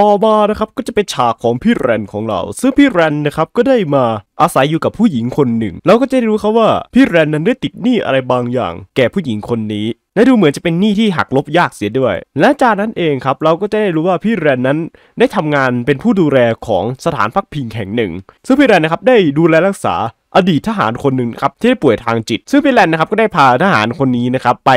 ต่อมานะครับก็จะเป็นฉากของพี่แรนของเราซึ่งพี่แรนนะครับก็ได้มาอาศัยอยู่กับผู้หญิงคนหนึ่งเราก็จะได้รู้ครับว่าพี่แรนนั้นได้ติดหนี้อะไรบางอย่าง แก่ผู้หญิงคนนี้และดูเหมือนจะเป็นหนี้ที่หักลบยากเสียด้วย และจากนั้นเองครับเราก็จะได้รู้ว่าพี่แรนนั้น ได้ทำงานเป็นผู้ดูแลของสถานพักพิงแห่งหนึ่งซึ่งพี่แรนนะครับได้ดูแลรักษาอดีตทหารคนหนึ่งครับที่ได้ป่วยทางจิตซึ่งพี่แรนนะครับก็ได้พาทหารคนนี้นะครับไป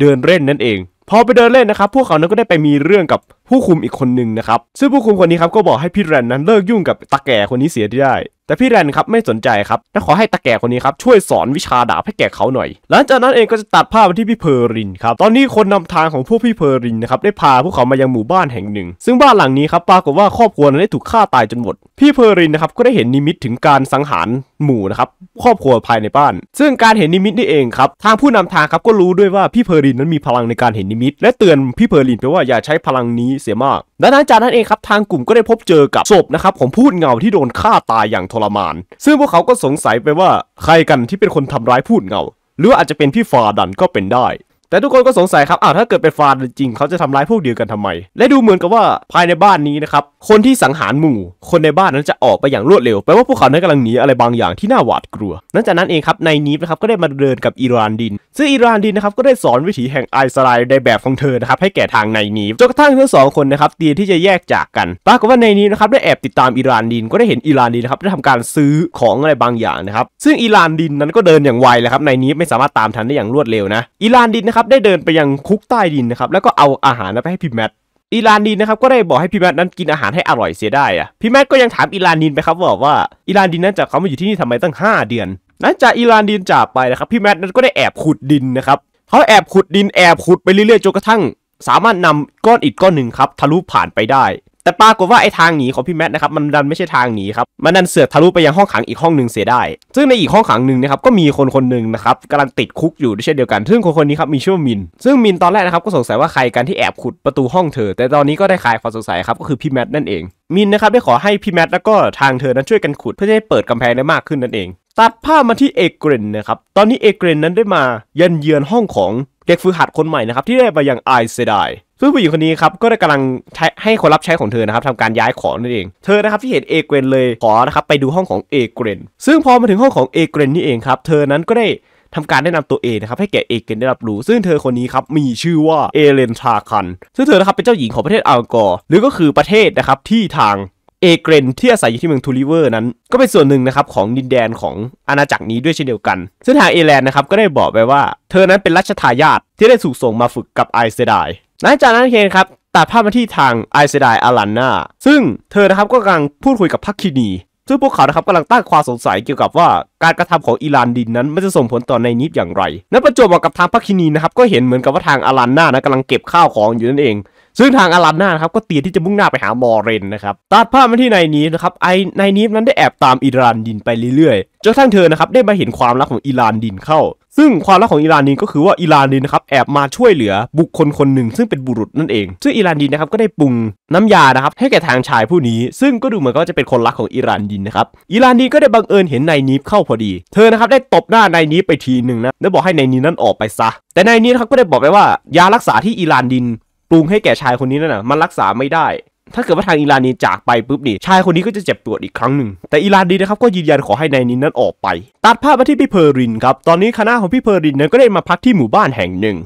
เดินเล่นนั่นเองพอไปเดินเล่นนะครับ พวกเขานั้นก็ได้ไปมีเรื่องกับผู้คุมอีกคนหนึ่งนะครับ ซึ่งผู้คุมคนนี้ครับ ก็บอกให้พี่แรนนั้นเลิกยุ่งกับตาแก่คนนี้เสียได้แต่พี่แรนครับไม่สนใจครับและขอให้ตาแก่คนนี้ครับช่วยสอนวิชาดาบให้แก่เขาหน่อย หลังจากนั้นเองก็จะตัดภาพไปที่พี่เพอรินครับ ตอนนี้คนนำทางของพวกพี่เพอรินนะครับได้พาพวกเขามายังหมู่บ้านแห่งหนึ่ง ซึ่งบ้านหลังนี้ครับปรากฏว่าครอบครัวนั้นได้ถูกฆ่าตายจนหมด พี่เพอรินนะครับก็ได้เห็นนิมิตถึงการสังหารหมู่นะครับครอบครัวภายในบ้าน ซึ่งการเห็นนิมิตนี่เองครับทางผู้นำทางครับก็รู้ด้วยว่าพี่เพอรินนั้นมีพลังในการเห็นนิมิต และเตือนพี่เพอรินไปว่าอย่าใช้พลังนี้เสียมากดังหลังจากนั้นเองครับ ทางกลุ่มก็ได้พบเจอกับศพนะครับ ของพูดเงาที่โดนฆ่าตายอย่างทรมาน ซึ่งพวกเขาก็สงสัยไปว่า ใครกันที่เป็นคนทำร้ายพูดเงา หรืออาจจะเป็นพี่ฟาดันก็เป็นได้แต่ทุกคนก็สงสัยครับอ้าวถ้าเกิดเป็นฟานจริง เขาจะทำร้ายพวกเดียวกันทำไม และดูเหมือนกับว่าภายในบ้านนี้นะครับ คนที่สังหารหมู่ คนในบ้านนั้นจะออกไปอย่างรวดเร็ว แปลว่าพวกเขานั้นกำลังหนีอะไรบางอย่างที่น่าหวาดกลัว นั้นจากนั้นเองครับ ในนี้นะครับก็ได้มาเดินกับอิรานดิน ซึ่งอิรานดินนะครับก็ได้สอนวิถีแห่งไอสไลในแบบของเธอนะครับให้แก่ทางในนี้จนกระทั่งทั้งสองคนนะครับเตรียมที่จะแยกจากกัน ปรากฏว่าในนี้นะครับได้แอบติดตามอิรานดิน ก็ได้เห็นอิรานดินนะครับได้ทำการซื้อของอะไรบางอย่างนะครับซึ่งอิรานดินนั้นก็เดินอย่างไวเลยครับในนี้ไม่สามารถตามทันได้อย่างรวดเร็วนะอิรานดินนะครับับได้เดินไปยังคุกใต้ดินนะครับแล้วก็เอาอาหารไปให้พี่แมทอีลานดินนะครับก็ได้บอกให้พี่แมทนั้นกินอาหารให้อร่อยเสียได้อะพี่แมทก็ยังถามอีลานดินไปครับบอกว่า อีลานดินนั้นจะเขามาอยู่ที่นี่ทำไมตั้ง 5 เดือน นั้นจากอีลานดินจากไปนะครับพี่แมทนั้นก็ได้แอบขุดดินนะครับเขาแอบขุดดินแอบขุดไปเรื่อย ๆจนกระทั่ง สามารถนำก้อนอิฐก้อนหนึ่งครับทะลุผ่านไปได้แต่ปรากฏว่าไอ้ทางหนีของพี่แมทนะครับมันดันไม่ใช่ทางหนีครับมันดันเสือกทะลุไปยังห้องขังอีกห้องหนึ่งเสียได้ซึ่งในอีกห้องขังหนึ่งนะครับก็มีคนคนหนึ่งนะครับกำลังติดคุกอยู่ด้วยเช่นเดียวกันซึ่งคนคนนี้ครับมีชื่อว่ามิน ซึ่งมินตอนแรกนะครับก็สงสัยว่าใครกันที่แอบขุดประตูห้องเธอแต่ตอนนี้ก็ได้คลายความสงสัยครับก็คือพี่แมทนั่นเองมินนะครับได้ขอให้พี่แมทแล้วก็ทางเธอนั้นช่วยกันขุดเพื่อให้เปิดกำแพงได้มากขึ้นนั่นเอง ตัดภาพมาที่เอกรนนะครับตอนนี้เอกรนนั้นได้มายันเยือนห้องของเด็กฝึกหัดคนใหม่นะครับที่ได้มายังไอเซดซึ่งผู้หญิงคนนี้ครับก็ได้กำลังใช้ให้คนรับใช้ของเธอนะครับทำการย้ายของนั่นเอง เธอนะครับที่เห็นเอเกรนเลยขอนะครับไปดูห้องของเอเกรนซึ่งพอมาถึงห้องของเอเกรนนี่เองครับเธอนั้นก็ได้ทำการแนะนำตัวเองนะครับให้แก่เอเกนได้รับรู้ ซึ่งเธอคนนี้ครับมีชื่อว่าเอเลนทาคันซึ่งเธอนะครับเป็นเจ้าหญิงของประเทศอัลกอร์หรือก็คือประเทศนะครับที่ทางเอเกรนที่อาศัยอยู่ที่เมืองทูริเวอร์นั้น ก็เป็นส่วนหนึ่งนะครับของดินแดนของอาณาจักรนี้ด้วยเช่นเดียวกันซึ่งทางเอเลนนะครับก็ได้บอกไปว่า เธอนั้นเป็นรัชทายาทที่ได้ถูกส่งมาฝึกกับไอเซดายหลังจากนั้นเคนครับ ตัดภาพมาที่ทางไอเซดายอารันนา ซึ่งเธอนะครับก็กำลังพูดคุยกับพักคินี ซึ่งพวกเขานะครับกำลังตั้งความสงสัยเกี่ยวกับว่าการกระทำของอิรานดินนั้น มันจะส่งผลต่อในนิฟอย่างไรนั้นประจวบเหมาะกับทางพักคินีนะครับก็เห็นเหมือนกับว่าทางอารันนานะกำลังเก็บข้าวของอยู่นั่นเอง ซึ่งทางอารันนาครับก็เตรียมที่จะมุ่งหน้าไปหามอเรนนะครับ ตัดภาพมาที่นนีฟนะครับไอนนิฟนั้นได้แอบตามอิรานดินไปเรื่อยๆจนทั้งเธอนะครับได้มาเห็นความลับของอิรานดินเข้าซึ่งความลับของอิรานดินก็คือว่าอิรานดินนะครับแอบมาช่วยเหลือ บุคคลคนหนึ่งซึ่งเป็นบุรุษนั่นเอง ซึ่งอิรานดินนะครับก็ได้ปรุงน้ำยานะครับให้แก่ทางชายผู้นี้ ซึ่งก็ดู เหมือนก็จะเป็นคนรักของอิรานดินนะครับอิรานดินก็ได้บังเอิญเห็นนายนีฟเข้าพอดี เธอนะครับได้ตบหน้านายนีฟไปทีหนึ่งนะแล้วบอกให้นายนีนั้นออกไปซะแต่นายนีนะครับก็ได้บอกไปว่ายารักษาที่อิรานดิน ปรุงให้แก่ชายคนนี้นั่นนะมันรักษาไม่ได้ถ้าเกิดว่าทางอิรานีจากไปปุ๊บนี่ ชายคนนี้ก็จะเจ็บปวดอีกครั้งหนึ่งแต่อิรานีนะครับก็ยืนยันขอให้นายนินนั้นออกไปตัดภาพมาที่พี่เพอรินครับตอนนี้คณะของพี่เพอรินนั้นก็ได้มาพักที่หมู่บ้านแห่งหนึ่ง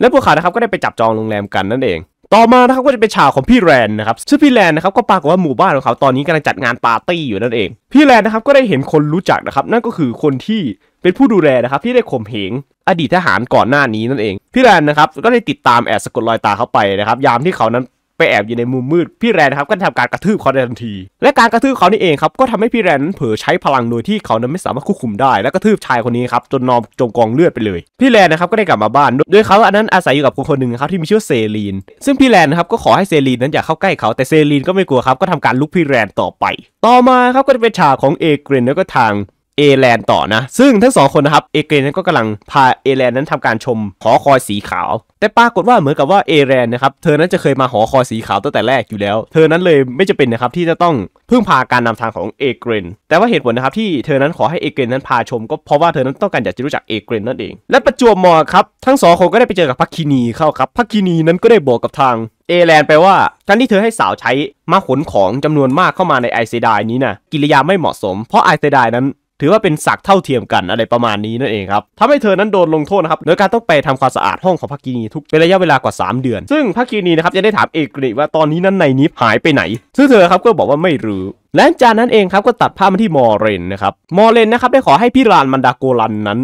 และพวกเขานะครับก็ได้ไปจับจองโรงแรมกันนั่นเอง ต่อมานะครับก็จะเป็นฉากของพี่แรนนะครับซึ่งพี่แรนนะครับก็ปากว่าหมู่บ้านของเขา ตอนนี้กำลังจัดงานปาร์ตี้อยู่นั่นเอง พี่แรนนะครับก็ได้เห็นคนรู้จักนะครับนั่นก็คือคนที่เป็นผู้ดูแลนะครับที่ได้ข่มเหงอดีตทหารก่อนหน้านี้นั่นเอง พี่แรนนะครับก็ได้ติดตามแอบสะกดรอยตาเขาไปนะครับยามที่เขานั้นไปแอบอยู่ในมุมมืดพี่แรนครับก็ทำการกระทืบเขาในทันทีและการกระทืบเขานี่เองครับก็ทำให้พี่แรนนั้นเผลอใช้พลังโดยที่เขานั้นไม่สามารถควบคุมได้ และกระทืบชายคนนี้ครับจนนอนจมกองเลือดไปเลย พี่แรนนะครับก็ได้กลับมาบ้านโดยเขาอันนั้นอาศัยอยู่กับคนคนหนึ่งครับที่มีชื่อเซรีนซึ่งพี่แรนนะครับก็ขอให้เซรีนนั้นอย่าเข้าใกล้เขาแต่เซรีน ก็ไม่กลัวครับก็ทำการลุกพี่แรนต่อไปต่อมาครับก็จะเป็นฉากของเอเกรนแล้วก็ทางเอแลนต่อนะซึ่งทั้งสองคนนะครับเอเกรนนั้นก็กำลังพาเอแลนนั้นทำการชมหอคอยสีขาว แต่ปรากฏว่าเหมือนกับว่าเอแลนนะครับเธอนั้นจะเคยมาหอคอยสีขาวตั้งแต่แรกอยู่แล้ว เธอนั้นเลยไม่จะเป็นนะครับที่จะต้องพึ่งพาการนำทางของเอเกรนแต่ว่าเหตุผลนะครับที่เธอนั้นขอให้เอเกรนนั้นพาชม ก็เพราะว่าเธอนั้นต้องการอยากจะรู้จักเอเกรนนั่นเอง และประจวบมอครับ ทั้งสองคนก็ได้ไปเจอกับพักคินีเข้าครับพักคินีนั้นก็ได้บอกกับทางเอแลนไปว่าการที่เธอให้สาวใช้มาขนของจำนวนมากเข้ามาในไอเซดายนี้นะกิริยาไม่เหมาะสม เพราะไอเซดายนั้นถือว่าเป็นศักดิ์เท่าเทียมกันอะไรประมาณนี้นั่นเองครับทำให้เธอนั้นโดนลงโทษนะครับโดยการต้องไปทำความสะอาดห้องของพักกินีทุก เป็นระยะเวลากว่า 3 เดือน ซึ่งพักกินีนะครับจะได้ถามเอกริว่าตอนนี้นั้นในนี้หายไปไหนซึ่งเธอครับก็บอกว่าไม่รู้และจากนั้นเองครับก็ตัดภาพมาที่มอเรนนะครับมอเรนนะครับได้ขอให้พี่รานมันดาโกลันนั้น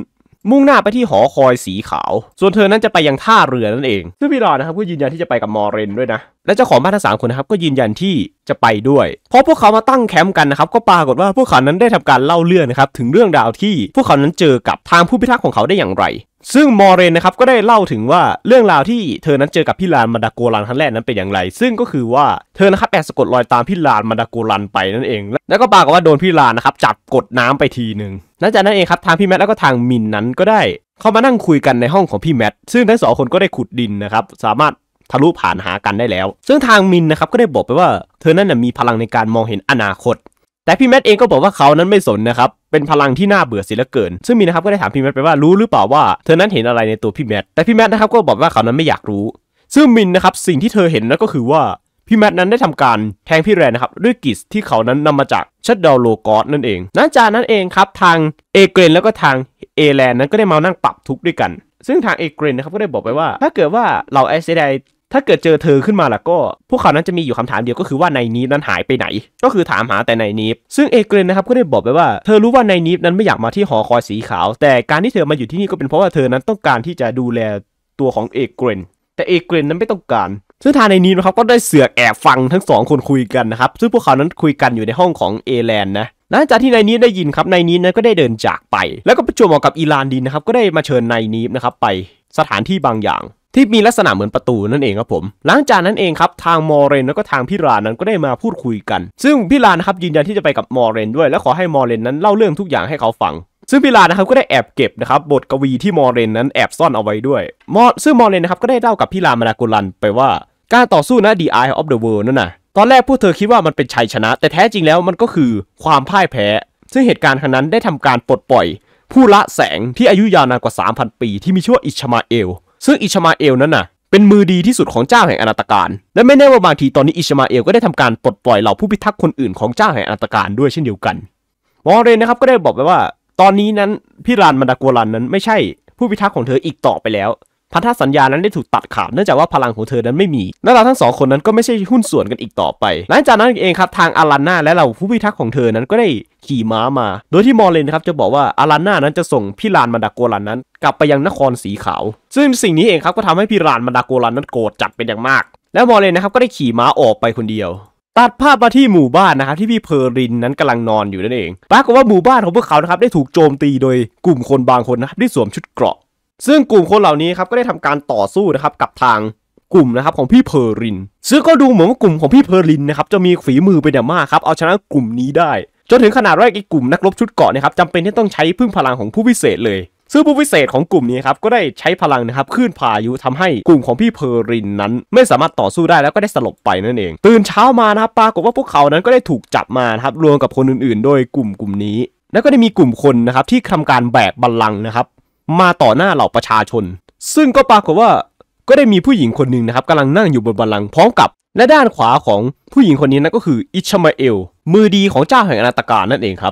มุ่งหน้าไปที่หอคอยสีขาว ส่วนเธอนั้นจะไปยังท่าเรือนั่นเองซึ่งพี่รอนะครับก็ยืนยันที่จะไปกับมอเรนด้วยนะ และเจ้าของบ้านทั้งสามคนนะครับก็ยืนยันที่จะไปด้วย เพราะพวกเขามาตั้งแคมป์กันนะครับ ก็ปรากฏว่า พวกเขานั้นได้ทำการเล่าเรื่องนะครับ ถึงเรื่องราวที่ พวกเขานั้นเจอกับทางผู้พิทักษ์ของเขาได้อย่างไรซึ่งมอเรนนะครับก็ได้เล่าถึงว่าเรื่องราวที่เธอนั้นเจอกับพี่ลานมาดาโกลันครั้งแรกนั้นเป็นอย่างไร ซึ่งก็คือว่าเธอนะครับแอบสะกดรอยตามพี่ลานมาดาโกลันไปนั่นเอง แล้วก็ปากว่าโดนพี่ลานนะครับจับกดน้ำไปทีหนึ่งหลังจากนั้นเองครับทางพี่แมทแล้วก็ทางมินนั้นก็ได้ เข้ามานั่งคุยกันในห้องของพี่แมทซึ่งทั้งสองคนก็ได้ขุดดินนะครับ สามารถทะลุผ่านหากันได้แล้ว ซึ่งทางมินนะครับก็ได้บอกไปว่า เธอนั่นนะมีพลังในการมองเห็นอนาคตแต่พี่แมทเองก็บอกว่าเขานั้นไม่สนนะครับ เป็นพลังที่น่าเบื่อเสียเหลือเกิน ซึ่งมีนะครับก็ได้ถามพี่แมทไปว่ารู้หรือเปล่าว่าเธอนั้นเห็นอะไรในตัวพี่แมทแต่พี่แมทนะครับก็บอกว่าเขานั้นไม่อยากรู้ ซึ่งมินนะครับสิ่งที่เธอเห็นนั่นก็คือว่าพี่แมทนั้นได้ทำการแทงพี่แรนนะครับด้วยกิสที่เขานั้นนำมาจากชัดดาวโลกอสนั่นเองนั่นจากนั้นเองครับทางเอเกรนแล้วก็ทางเอแลนนั้นก็ได้มานั่งปรับทุกข์ด้วยกัน ซึ่งทางเอเกรนนะครับก็ได้บอกไปว่าถ้าเกิดว่าเราไอเซไดถ้าเกิดเจอเธอขึ้นมาล่ะก็ พวกเขานั้นจะมีอยู่คำถามเดียวก็คือว่าในนี้นั้นหายไปไหน ก็คือถามหาแต่ในนี้ ซึ่งเอเกรนนะครับก็ได้บอกไปว่าเธอรู้ว่าในนี้นั้นไม่อยากมาที่หอคอยสีขาว แต่การที่เธอมาอยู่ที่นี่ก็เป็นเพราะว่าเธอนั้นต้องการที่จะดูแลตัวของเอเกรนแต่เอเกรนนั้นไม่ต้องการ ซึ่งทางในนี้นะครับก็ได้เสือกแอบฟังทั้งสองคนคุยกันนะครับ ซึ่งพวกเขานั้นคุยกันอยู่ในห้องของเอแลนนะ หลังจากที่นายนีฟได้ยินครับ นายนี้นก็ได้เดินจากไป แล้วก็ประจวบเหมาะกับอีลานดินนะครับก็ได้มาเชิญนายนีนะครับไปสถานที่บางอย่างที่มีลักษณะเหมือนประตูนั่นเองครับผม หลังจากนั้นเองครับทางมอเรนแล้วก็ทางพี่ รานนั้นก็ได้มาพูดคุยกัน ซึ่งพี่รานนะครับยืนยันที่จะไปกับมอเรน ด้วย และขอให้มอเรน นั้นเล่าเรื่องทุกอย่างให้เขาฟัง ซึ่งพิลานะครับก็ได้แอบเก็บนะครับบทกวีที่มอเรนนั้นแอบซ่อนเอาไว้ด้วยมอซึ่งมอเรนนะครับก็ได้เล่ากับพิลามานากุลันไปว่าการต่อสู้นะดีไอออฟเดอะเวิร์นั่นน่ะ ตอนแรกพวกเธอคิดว่ามันเป็นชัยชนะ แต่แท้จริงแล้วมันก็คือความพ่ายแพ้ ซึ่งเหตุการณ์ครั้งนั้นได้ทำการปลดปล่อย ผู้ละแสงที่อายุยาวนานกว่า 3,000 ปี ที่มีชื่อว่าอิชมาเอลซึ่งอิชมาเอลนั้นน่ะ เป็นมือดีที่สุดของเจ้าแห่งอนาตการและไม่แน่ว่าบางทีตอนนี้อิชมาเอลก็ได้ทำการปลดปล่อยเหล่าผู้พิทักษ์คนอื่นของเจ้าแห่งอนาตการด้วยเช่นเดียวกันวอเรนนะครับก็ได้บอกไปว่า ตอนนี้นั้นพี่รานมันดากัวรันนั้นไม่ใช่ ผู้พิทักษ์ของเธออีกต่อไปแล้วพันธสัญญานั้นได้ถูกตัดขาดเนื่องจากว่าพลังของเธอนั้นไม่มี และเราทั้งสองคนนั้นก็ไม่ใช่หุ้นส่วนกันอีกต่อไป หลังจากนั้นเองครับทางอารันนาและเราผู้พิทักษ์ของเธอนั้นก็ได้ขี่ม้ามา โดยที่มอเลนครับจะบอกว่าอารันนานั้นจะส่งพี่ลานมาดาโกลันนั้นกลับไปยังนครสีขาว ซึ่งสิ่งนี้เองครับก็ทำให้พี่ลานมาดาโกลันนั้นโกรธจัดเป็นอย่างมาก และมอเลนนะครับก็ได้ขี่ม้าออกไปคนเดียว ตัดภาพมาที่หมู่บ้านนะครับที่พี่เพอรินนั้นกำลังนอนอยู่นั่นเอง ปรากฏว่าหมู่บ้านของพวกเขานะครับได้ถูกโจมตีโดยกลุ่มคนบางคนนะครับที่สวมชุดเกราะซึ่งกลุ่มคนเหล่านี้ครับก็ได้ทำการต่อสู้นะครับ กับทางกลุ่มนะครับของพี่เพอรินซึ่งก็ดูเหมือนว่ากลุ่มของพี่เพอรินนะครับ จะมีฝีมือเป็นอย่างมากครับเอาชนะกลุ่มนี้ได้ จนถึงขนาดแรกไอ้กลุ่มนักรบชุดเกาะนะครับจำเป็นที่ต้องใช้พึ่งพลังของผู้พิเศษเลยซึ่งผู้พิเศษของกลุ่มนี้ครับก็ได้ใช้พลังนะครับขึ้นพายุทำให้กลุ่มของพี่เพอรินนั้น ไม่สามารถต่อสู้ได้แล้วก็ได้สลบไปนั่นเอง ตื่นเช้ามานะครับปรากฏว่าพวกเขานั้นก็ได้ถูกจับมาครับรวมกับคนอื่นๆ โดยกลุ่มกลุ่มนี้ แล้วก็ได้มีกลุ่มคนนะครับ ที่ทำการแบกบัลลังก์นะครับมาต่อหน้าเหล่าประชาชน ซึ่งก็ปรากฏว่าก็ได้มีผู้หญิงคนหนึ่งนะครับกำลังนั่งอยู่บนบัลลังก์พร้อมกับ และด้านขวาของผู้หญิงคนนี้นั่นก็คือ อิชมาเอลมือดีของเจ้าแห่งอาณาตการนั่นเองครับ